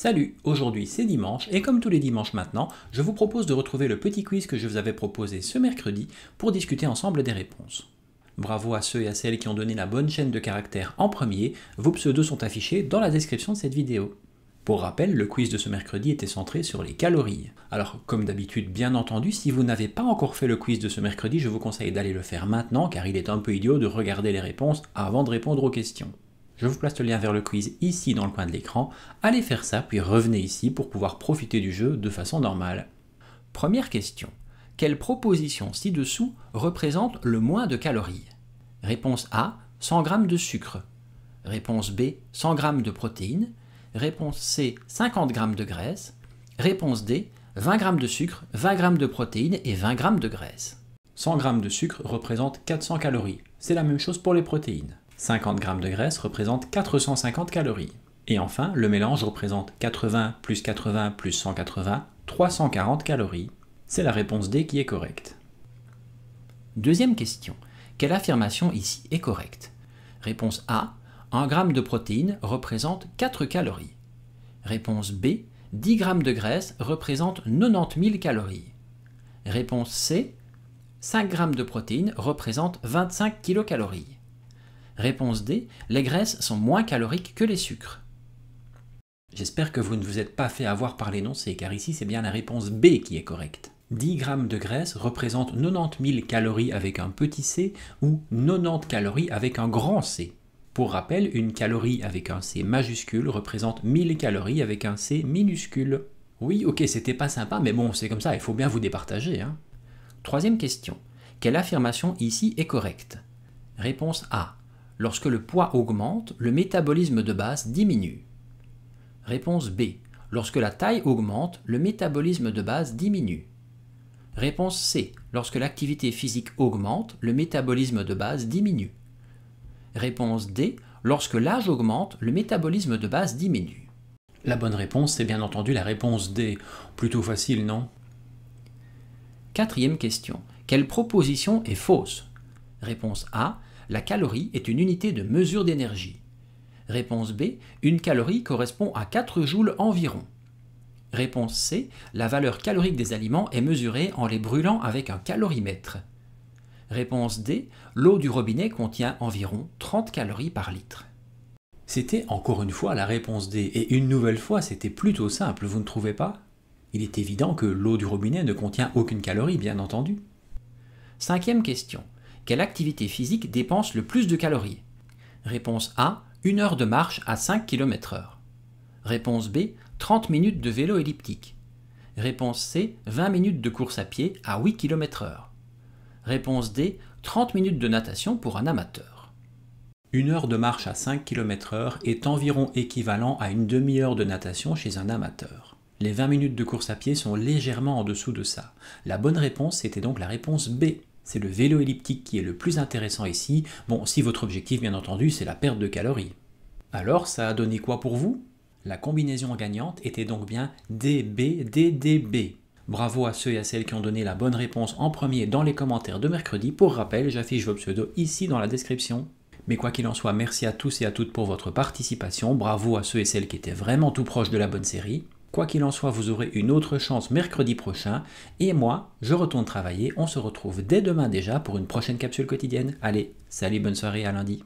Salut, aujourd'hui c'est dimanche et comme tous les dimanches maintenant, je vous propose de retrouver le petit quiz que je vous avais proposé ce mercredi pour discuter ensemble des réponses. Bravo à ceux et à celles qui ont donné la bonne chaîne de caractères en premier, vos pseudos sont affichés dans la description de cette vidéo. Pour rappel, le quiz de ce mercredi était centré sur les calories. Alors comme d'habitude bien entendu, si vous n'avez pas encore fait le quiz de ce mercredi, je vous conseille d'aller le faire maintenant car il est un peu idiot de regarder les réponses avant de répondre aux questions. Je vous place le lien vers le quiz ici dans le coin de l'écran. Allez faire ça, puis revenez ici pour pouvoir profiter du jeu de façon normale. Première question. Quelle proposition ci-dessous représente le moins de calories Réponse A, 100 g de sucre. Réponse B, 100 g de protéines. Réponse C, 50 g de graisse. Réponse D, 20 g de sucre, 20 g de protéines et 20 g de graisse. 100 g de sucre représente 400 calories. C'est la même chose pour les protéines. 50 g de graisse représente 450 calories. Et enfin, le mélange représente 80 plus 80 plus 180, 340 calories. C'est la réponse D qui est correcte. Deuxième question. Quelle affirmation ici est correcte Réponse A. 1 g de protéines représente 4 calories. Réponse B. 10 g de graisse représente 90 000 calories. Réponse C. 5 g de protéines représente 25 kilocalories. Réponse D, les graisses sont moins caloriques que les sucres. J'espère que vous ne vous êtes pas fait avoir par l'énoncé, car ici c'est bien la réponse B qui est correcte. 10 g de graisse représentent 90 000 calories avec un petit c ou 90 calories avec un grand C. Pour rappel, une calorie avec un C majuscule représente 1000 calories avec un C minuscule. Oui, ok, c'était pas sympa, mais bon, c'est comme ça, il faut bien vous départager. Hein. Troisième question. Quelle affirmation ici est correcte Réponse A. Lorsque le poids augmente, le métabolisme de base diminue. Réponse B. Lorsque la taille augmente, le métabolisme de base diminue. Réponse C. Lorsque l'activité physique augmente, le métabolisme de base diminue. Réponse D. Lorsque l'âge augmente, le métabolisme de base diminue. La bonne réponse, c'est bien entendu la réponse D. Plutôt facile, non Quatrième question. Quelle proposition est fausse Réponse A. La calorie est une unité de mesure d'énergie. Réponse B, une calorie correspond à 4 joules environ. Réponse C, la valeur calorique des aliments est mesurée en les brûlant avec un calorimètre. Réponse D, l'eau du robinet contient environ 30 calories par litre. C'était encore une fois la réponse D, et une nouvelle fois c'était plutôt simple, vous ne trouvez pas Il est évident que l'eau du robinet ne contient aucune calorie, bien entendu. Cinquième question. Quelle activité physique dépense le plus de calories Réponse A. une heure de marche à 5 km h Réponse B. 30 minutes de vélo elliptique. Réponse C. 20 minutes de course à pied à 8 km h Réponse D. 30 minutes de natation pour un amateur. Une heure de marche à 5 km h est environ équivalent à une demi-heure de natation chez un amateur. Les 20 minutes de course à pied sont légèrement en dessous de ça. La bonne réponse était donc la réponse B. C'est le vélo elliptique qui est le plus intéressant ici, bon si votre objectif bien entendu c'est la perte de calories. Alors ça a donné quoi pour vous La combinaison gagnante était donc bien DBDDB. Bravo à ceux et à celles qui ont donné la bonne réponse en premier dans les commentaires de mercredi. Pour rappel, j'affiche vos pseudos ici dans la description. Mais quoi qu'il en soit, merci à tous et à toutes pour votre participation. Bravo à ceux et celles qui étaient vraiment tout proches de la bonne série. Quoi qu'il en soit, vous aurez une autre chance mercredi prochain. Et moi, je retourne travailler. On se retrouve dès demain déjà pour une prochaine capsule quotidienne. Allez, salut, bonne soirée, à lundi.